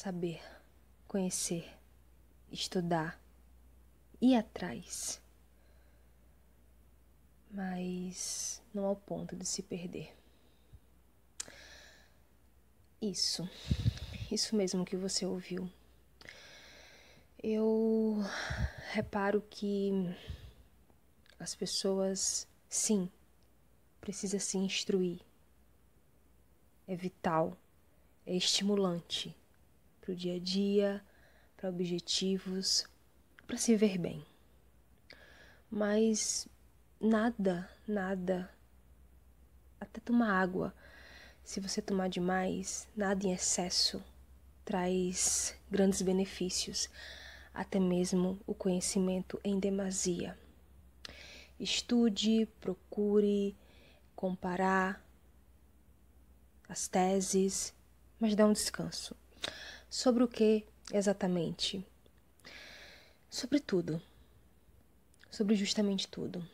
saber, conhecer, estudar, ir atrás, mas não ao ponto de se perder. Isso, isso mesmo que você ouviu. Eu reparo que as pessoas, sim, precisa se instruir. É vital, é estimulante, para o dia a dia, para objetivos, para se ver bem. Mas nada, nada, até tomar água, se você tomar demais, nada em excesso traz grandes benefícios, até mesmo o conhecimento em demasia. Estude, procure comparar as teses, mas dá um descanso. Sobre o que exatamente? Sobre tudo. Sobre justamente tudo.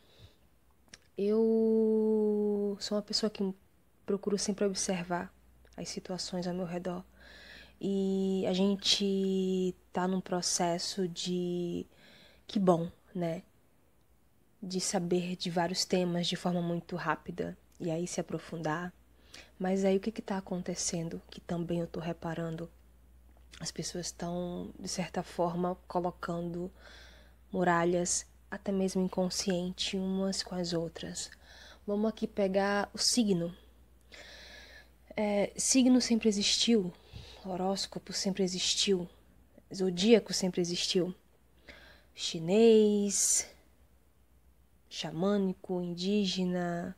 Eu sou uma pessoa que procuro sempre observar as situações ao meu redor. E a gente tá num processo de. Que bom, né? De saber de vários temas de forma muito rápida e aí se aprofundar. Mas aí o que que tá acontecendo que também eu tô reparando as pessoas estão, de certa forma, colocando muralhas, até mesmo inconsciente, umas com as outras. Vamos aqui pegar o signo. É, signo sempre existiu, horóscopo sempre existiu, zodíaco sempre existiu. Chinês, xamânico, indígena,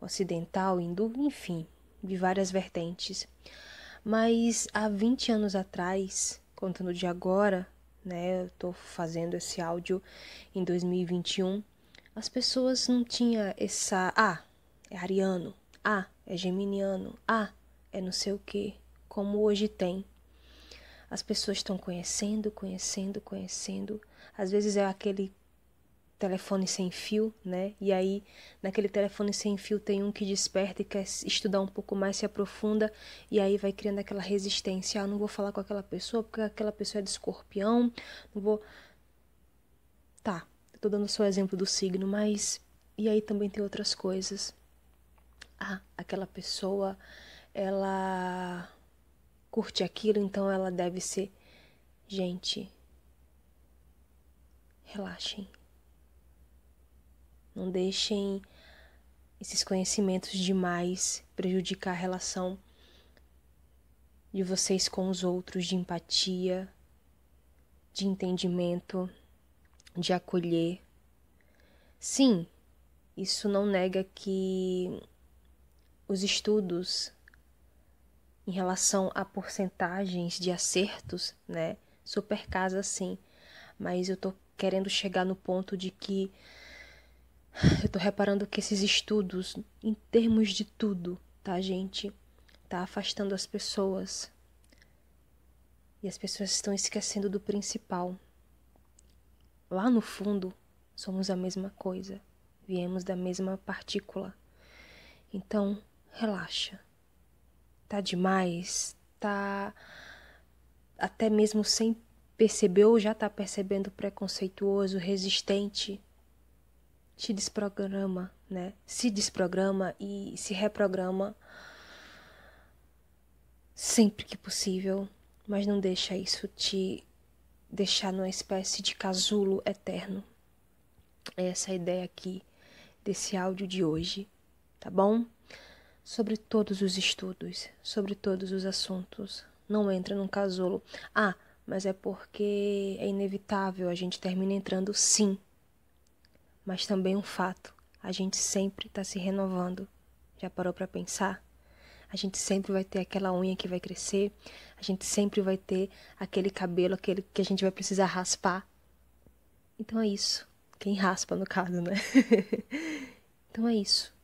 ocidental, hindu, enfim, de várias vertentes. Mas há 20 anos atrás, contando de agora, né, eu tô fazendo esse áudio em 2021, as pessoas não tinham essa, ah, é ariano, ah, é geminiano, ah, é não sei o que, como hoje tem. As pessoas estão conhecendo, conhecendo, conhecendo. Às vezes é aquele telefone sem fio, né? E aí, naquele telefone sem fio, tem um que desperta e quer estudar um pouco mais, se aprofunda, e aí vai criando aquela resistência. Ah, não vou falar com aquela pessoa porque aquela pessoa é de escorpião, não vou. Tá, tô dando só o exemplo do signo, mas. E aí também tem outras coisas. Ah, aquela pessoa, ela curte aquilo, então ela deve ser. Gente, relaxem não deixem esses conhecimentos demais prejudicar a relação de vocês com os outros, de empatia, de entendimento, de acolher. Sim, isso não nega que os estudos em relação a porcentagens de acertos, né, super casa sim, mas eu tô querendo chegar no ponto de que Eu tô reparando que esses estudos, em termos de tudo, tá, gente? Tá afastando as pessoas. E as pessoas estão esquecendo do principal. Lá no fundo, somos a mesma coisa. Viemos da mesma partícula. Então, relaxa. Tá demais, tá até mesmo sem perceber ou já tá percebendo preconceituoso, resistente te desprograma, né? Se desprograma e se reprograma sempre que possível, mas não deixa isso te deixar numa espécie de casulo eterno. É essa a ideia aqui desse áudio de hoje, tá bom? Sobre todos os estudos, sobre todos os assuntos. Não entra num casulo. Ah, mas é porque é inevitável, a gente termina entrando sim mas também um fato: a gente sempre está se renovando. Já parou para pensar? A gente sempre vai ter aquela unha que vai crescer, a gente sempre vai ter aquele cabelo, aquele que a gente vai precisar raspar. Então é isso. Quem raspa, no caso, né? então é isso.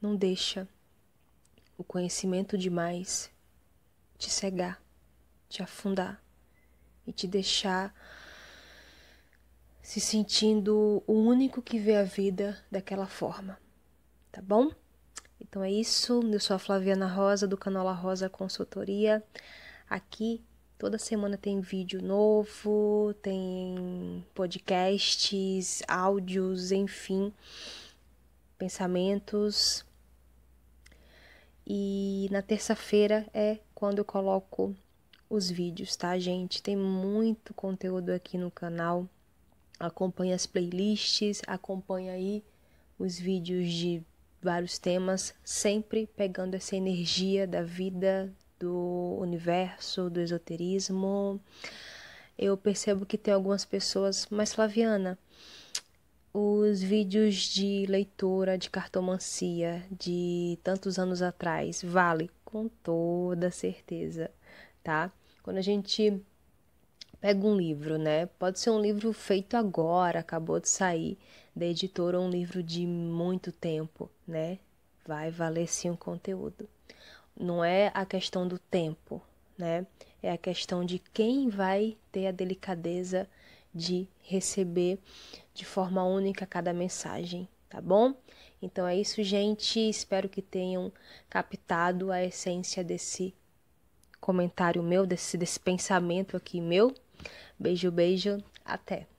Não deixa o conhecimento demais te cegar, te afundar e te deixar se sentindo o único que vê a vida daquela forma, tá bom? Então é isso, eu sou a Flaviana Rosa do Canola Rosa Consultoria. Aqui toda semana tem vídeo novo, tem podcasts, áudios, enfim, pensamentos. E na terça-feira é quando eu coloco os vídeos, tá, gente? Tem muito conteúdo aqui no canal acompanha as playlists, acompanha aí os vídeos de vários temas, sempre pegando essa energia da vida, do universo, do esoterismo. Eu percebo que tem algumas pessoas, mas Flaviana, os vídeos de leitura de cartomancia de tantos anos atrás vale com toda certeza, tá? Quando a gente pega um livro, né? Pode ser um livro feito agora, acabou de sair da editora, um livro de muito tempo, né? Vai valer sim o conteúdo. Não é a questão do tempo, né? É a questão de quem vai ter a delicadeza de receber de forma única cada mensagem, tá bom? Então é isso, gente. Espero que tenham captado a essência desse comentário meu, desse, desse pensamento aqui meu. Beijo, beijo. Até.